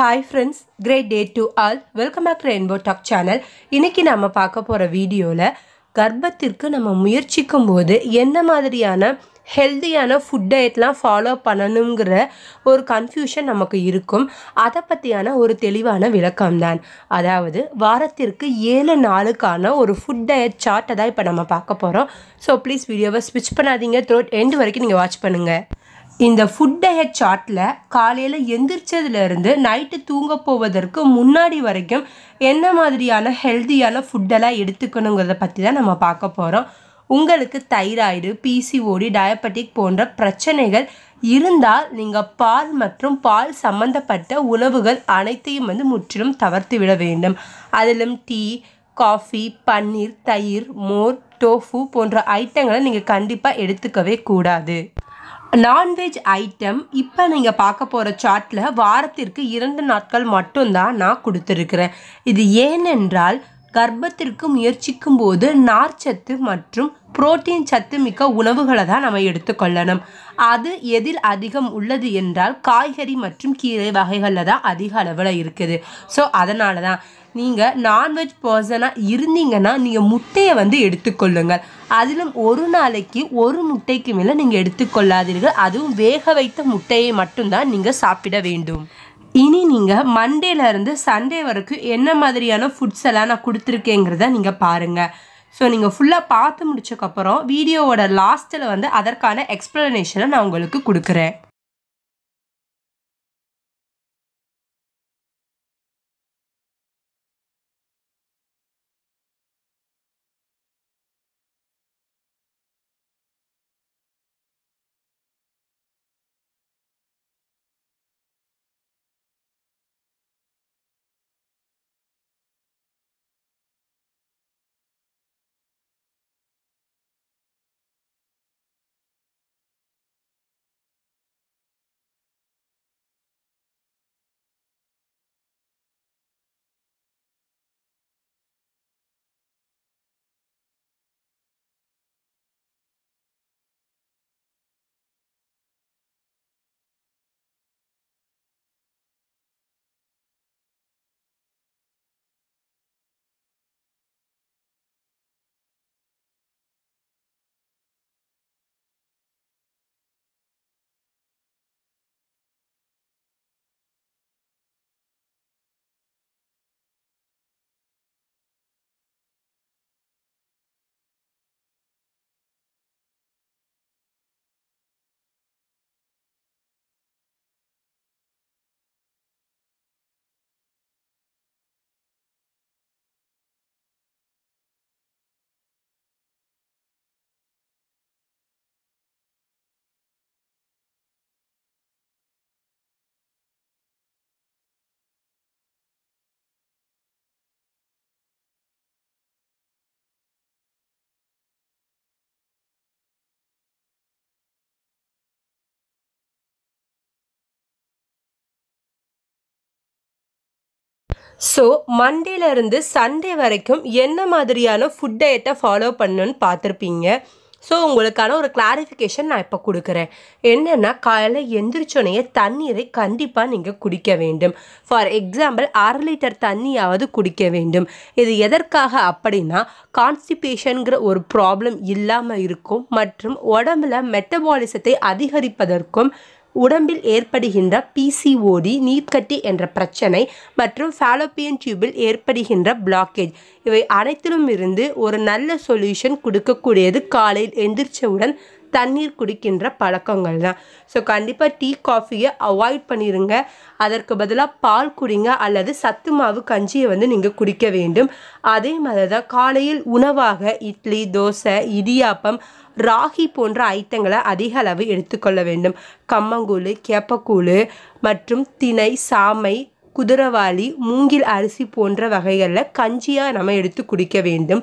hi friends great day to all welcome back rainbow talk channel இன்றைக்கி நம்ம பார்க்க போகிற வீடியோவில் கர்ப்பத்திற்கு நம்ம முயற்சிக்கும் போது என்ன மாதிரியான ஹெல்த்தியான ஃபுட் டயட்லாம் ஃபாலோ பண்ணணுங்கிற ஒரு கன்ஃபியூஷன் நமக்கு இருக்கும் அதை பற்றியான ஒரு தெளிவான விளக்கம்தான் அதாவது வாரத்திற்கு ஏழு நாளுக்கான ஒரு ஃபுட் டயட் சார்ட்டை தான் இப்போ நம்ம பார்க்க போகிறோம் ஸோ ப்ளீஸ் வீடியோவை ஸ்விட்ச் பண்ணாதீங்க த்ரோட் எண்டு வரைக்கும் நீங்கள் வாட்ச் பண்ணுங்கள் இந்த ஃபுட் டயட் சார்ட்டில் காலையில் எந்திரிச்சதுலேருந்து நைட்டு தூங்க போவதற்கு முன்னாடி வரைக்கும் என்ன மாதிரியான ஹெல்த்தியான ஃபுட்டெல்லாம் எடுத்துக்கணுங்கிறத பற்றி தான் நம்ம பார்க்க போகிறோம் உங்களுக்கு தைராய்டு பிசிஓடி டயபெட்டிக் போன்ற பிரச்சனைகள் இருந்தால் நீங்கள் பால் மற்றும் பால் சம்பந்தப்பட்ட உணவுகள் அனைத்தையும் வந்து முற்றிலும் தவிர்த்து விட வேண்டும் அதிலும் டீ காஃபி பன்னீர் தயிர் மோர் டோஃபு போன்ற ஐட்டங்களை நீங்கள் கண்டிப்பாக எடுத்துக்கவே கூடாது நான்வெஜ் ஐட்டம் இப்போ நீங்கள் பார்க்க போகிற சாட்டில் வாரத்திற்கு இரண்டு நாட்கள் மட்டும்தான் நான் கொடுத்துருக்குறேன் இது ஏனென்றால் கர்ப்பத்திற்கு முயற்சிக்கும் போது நார்ச்சத்து மற்றும் புரோட்டீன் சத்து மிக்க உணவுகளை தான் நம்ம எடுத்துக்கொள்ளணும் அது எதில் அதிகம் உள்ளது என்றால் காய்கறி மற்றும் கீரை வகைகளில் தான் அதிக அளவில் இருக்குது ஸோ அதனால தான் நீங்கள் நான்வெஜ் பர்சனாக இருந்தீங்கன்னா நீங்கள் முட்டையை வந்து எடுத்துக்கொள்ளுங்கள் அதிலும் ஒரு நாளைக்கு ஒரு முட்டைக்கு மேலே நீங்கள் எடுத்துக்கொள்ளாதீர்கள் அதுவும் வேக வைத்த முட்டையை மட்டும்தான் நீங்கள் சாப்பிட வேண்டும் இனி நீங்கள் மண்டேலேருந்து சண்டே வரைக்கும் என்ன மாதிரியான ஃபுட்ஸ் எல்லாம் நான் கொடுத்துருக்கேங்கிறத நீங்கள் பாருங்கள் ஸோ நீங்கள் ஃபுல்லாக பார்த்து முடிச்சக்கப்புறம் வீடியோவோட லாஸ்ட்டில் வந்து அதற்கான எக்ஸ்ப்ளனேஷனை நான் உங்களுக்கு கொடுக்குறேன் ஸோ மண்டேலேருந்து சண்டே வரைக்கும் என்ன மாதிரியான ஃபுட் டயட்டை ஃபாலோ பண்ணுன்னு பார்த்துருப்பீங்க ஸோ உங்களுக்கான ஒரு கிளாரிஃபிகேஷன் நான் இப்போ கொடுக்குறேன் என்னென்னா காலையில் எந்திரிச்சோனையே தண்ணீரை கண்டிப்பாக நீங்கள் குடிக்க வேண்டும் ஃபார் எக்ஸாம்பிள் அரை லிட்டர் தண்ணியாவது குடிக்க வேண்டும் இது எதற்காக அப்படின்னா கான்ஸ்டிபேஷனுங்கிற ஒரு ப்ராப்ளம் இல்லாமல் இருக்கும் மற்றும் உடம்புல மெட்டபாலிசத்தை அதிகரிப்பதற்கும் உடம்பில் ஏற்படுகின்ற பிசிஓடி நீர்க்கட்டி என்ற பிரச்சனை மற்றும் ஃபாலோப்பியன் டியூபில் ஏற்படுகின்ற பிளாக்கேஜ் இவை அனைத்திலும் இருந்து ஒரு நல்ல சொல்யூஷன் கொடுக்கக்கூடியது காலையில் எந்திரிச்சவுடன் தண்ணீர் குடிக்கின்ற பழக்கங்கள் தான் ஸோ கண்டிப்பாக டீ காஃபியை அவாய்ட் பண்ணிடுங்க அதற்கு பதிலாக பால் குடிங்க அல்லது சத்து மாவு கஞ்சியை வந்து நீங்கள் குடிக்க வேண்டும் அதே மாதிரி தான் காலையில் உணவாக இட்லி தோசை இடியாப்பம் ராகி போன்ற ஐட்டங்களை அதிக அளவு எடுத்துக்கொள்ள வேண்டும் கம்மங்கூழ் கேப்பக்கூழ் மற்றும் திணை சாமை குதிரவாளி மூங்கில் அரிசி போன்ற வகைகளில் கஞ்சியாக நம்ம எடுத்து குடிக்க வேண்டும்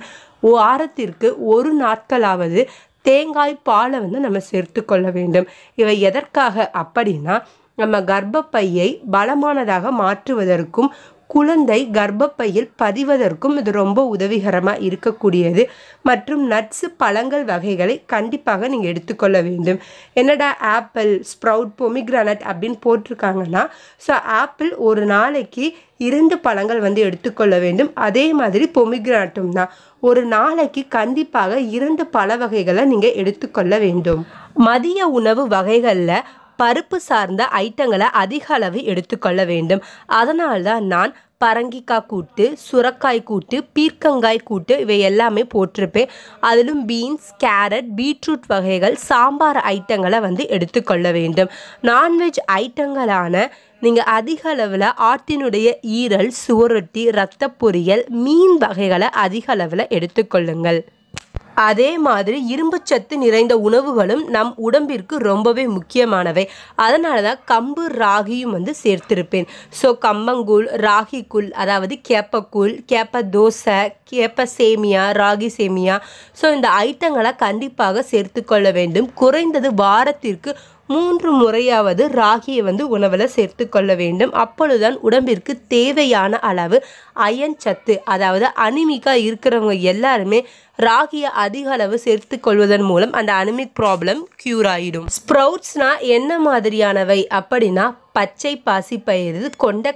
வாரத்திற்கு ஒரு நாட்களாவது தேங்காய் பாலை வந்து நம்ம சேர்த்து கொள்ள வேண்டும் இவை எதற்காக அப்படின்னா நம்ம கர்ப்பப்பையை பலமானதாக மாற்றுவதற்கும் குழந்தை கர்ப்பப்பையில் பதிவதற்கும் இது ரொம்ப உதவிகரமாக இருக்கக்கூடியது மற்றும் நட்ஸு பழங்கள் வகைகளை கண்டிப்பாக நீங்கள் எடுத்துக்கொள்ள வேண்டும் என்னடா ஆப்பிள் ஸ்ப்ரவுட் பொமிக்ரானட் அப்படின்னு போட்டிருக்காங்கன்னா ஸோ ஆப்பிள் ஒரு நாளைக்கு இரண்டு பழங்கள் வந்து எடுத்துக்கொள்ள வேண்டும் அதே மாதிரி பொமிக்ரானட்டும் தான் ஒரு நாளைக்கு கண்டிப்பாக இரண்டு பழ வகைகளை நீங்கள் எடுத்துக்கொள்ள வேண்டும் மதிய உணவு வகைகளில் பருப்பு சார்ந்த ஐட்டங்களை அதிக அளவு எடுத்துக்கொள்ள வேண்டும் அதனால் தான் நான் பரங்கிக்காய் கூட்டு சுரக்காய் கூட்டு பீர்க்கங்காய் கூட்டு இவை எல்லாமே போட்டிருப்பேன் அதிலும் பீன்ஸ் கேரட் பீட்ரூட் வகைகள் சாம்பார் ஐட்டங்களை வந்து எடுத்துக்கொள்ள வேண்டும் நான்வெஜ் ஐட்டங்களான நீங்கள் அதிக அளவில் ஆட்டினுடைய ஈரல் சுவரொட்டி இரத்த பொரியல் மீன் வகைகளை அதிக அளவில் எடுத்துக்கொள்ளுங்கள் அதே மாதிரி இரும்புச்சத்து நிறைந்த உணவுகளும் நம் உடம்பிற்கு ரொம்பவே முக்கியமானவை அதனால தான் கம்பு ராகியும் வந்து சேர்த்திருப்பேன் ஸோ கம்பங்கூழ் ராகிக்குள் அதாவது கேப்பக்கூழ் கேப்ப தோசை கேப்ப சேமியா ராகி சேமியா ஸோ இந்த ஐட்டங்களை கண்டிப்பாக சேர்த்துக்கொள்ள வேண்டும் குறைந்தது வாரத்திற்கு மூன்று முறையாவது ராகியை வந்து உணவில் சேர்த்து கொள்ள வேண்டும் அப்பொழுதுதான் உடம்பிற்கு தேவையான அளவு அயன் சத்து அதாவது அனிமிக்காக இருக்கிறவங்க எல்லாருமே ராகியை அதிக அளவு சேர்த்து கொள்வதன் மூலம் அந்த அனிமிக் ப்ராப்ளம் க்யூர் ஆகிடும் ஸ்ப்ரவுட்ஸ்னால் என்ன மாதிரியானவை அப்படின்னா பச்சை பாசிப்பயிறு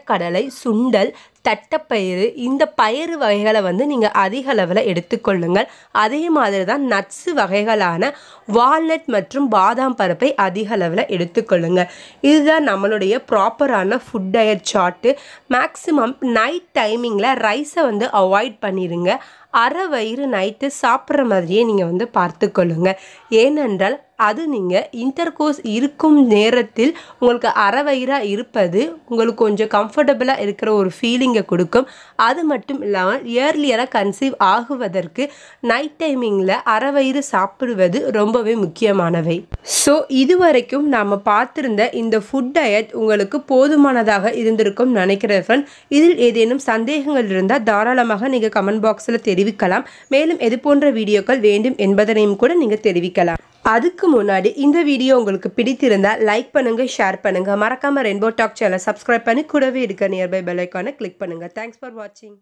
கடலை சுண்டல் தட்டைப்பயிறு இந்த பயிறு வகைகளை வந்து நீங்கள் அதிக அளவில் எடுத்துக்கொள்ளுங்கள் அதே மாதிரி தான் நட்ஸு வகைகளான வால்நட் மற்றும் பாதாம் பருப்பை அதிக அளவில் எடுத்துக்கொள்ளுங்கள் இதுதான் நம்மளுடைய ப்ராப்பரான food diet chart maximum night டைமிங்கில் ரைஸை வந்து அவாய்ட் பண்ணிடுங்க அரை வயிறு நைட்டு சாப்பிட்ற மாதிரியே நீங்கள் வந்து பார்த்துக்கொள்ளுங்க ஏனென்றால் அது நீங்கள் இன்டர் கோர்ஸ் இருக்கும் நேரத்தில் உங்களுக்கு வயிறாக இருப்பது உங்களுக்கு கொஞ்சம் கம்ஃபர்டபுளாக இருக்கிற ஒரு ஃபீலிங்கை கொடுக்கும் அது மட்டும் இல்லாமல் இயர்லியராக கன்சீவ் ஆகுவதற்கு நைட் டைமிங்கில் வயிறு சாப்பிடுவது ரொம்பவே முக்கியமானவை ஸோ இது வரைக்கும் நாம் பார்த்துருந்த இந்த ஃபுட் டயட் உங்களுக்கு போதுமானதாக இருந்திருக்கும் நினைக்கிறேன் இதில் ஏதேனும் சந்தேகங்கள் இருந்தால் தாராளமாக நீங்கள் கமெண்ட் பாக்ஸில் தெரியும் தெரிவிக்கலாம் மேலும் எது போன்ற வீடியோக்கள் வேண்டும் என்பதனையும் கூட நீங்கள் தெரிவிக்கலாம் அதுக்கு முன்னாடி இந்த வீடியோ உங்களுக்கு பிடித்திருந்தால் லைக் பண்ணுங்கள் ஷேர் பண்ணுங்கள் மறக்காமல் ரெயின்போ டாக் சேனலை சப்ஸ்கிரைப் பண்ணி கூடவே இருக்க நியர்பை பெல் ஐக்கானை கிளிக் பண்ணுங்கள் தேங்க்ஸ் ஃபார் வாட்சிங்